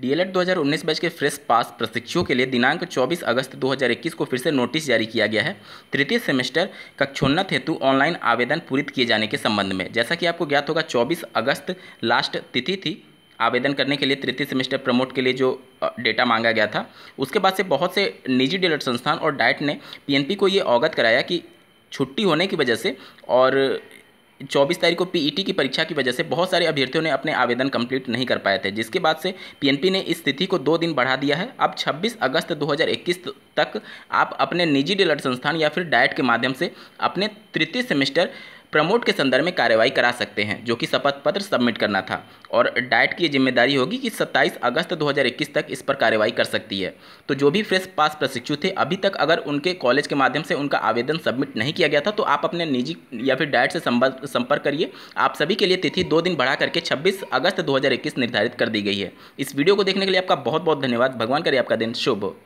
DElEd 2019 batch के fresh pass प्रशिक्षुओं के लिए दिनांक 24 अगस्त 2021 को फिर से नोटिस जारी किया गया है तृतीय सेमेस्टर कक्षोन्नत हेतु ऑनलाइन आवेदन पूरित किए जाने के संबंध में जैसा कि आपको ज्ञात होगा 24 अगस्त लास्ट तिथि थी आवेदन करने के लिए तृतीय सेमेस्टर प्रमोट के लिए जो डेटा मांगा गया था उसके बाद से बहुत से निजी डीएलएड संस्थान और डाइट ने पी को ये अवगत कराया कि छुट्टी होने की वजह से और 24 तारीख को पीईटी की परीक्षा की वजह से बहुत सारे अभ्यर्थियों ने अपने आवेदन कंप्लीट नहीं कर पाए थे जिसके बाद से पीएनपी ने इस तिथि को दो दिन बढ़ा दिया है अब 26 अगस्त 2021 तक आप अपने निजी डिलर संस्थान या फिर डायट के माध्यम से अपने तृतीय सेमेस्टर प्रमोट के संदर्भ में कार्रवाई करा सकते हैं जो कि शपथ पत्र सबमिट करना था और डाइट की जिम्मेदारी होगी कि 27 अगस्त 2021 तक इस पर कार्रवाई कर सकती है तो जो भी फ्रेश पास प्रशिक्षु थे अभी तक अगर उनके कॉलेज के माध्यम से उनका आवेदन सबमिट नहीं किया गया था तो आप अपने निजी या फिर डाइट से संपर्क करिए आप सभी के लिए तिथि दो दिन बढ़ा करके छब्बीस अगस्त दो निर्धारित कर दी गई है इस वीडियो को देखने के लिए आपका बहुत बहुत धन्यवाद भगवान करिए आपका दिन शुभ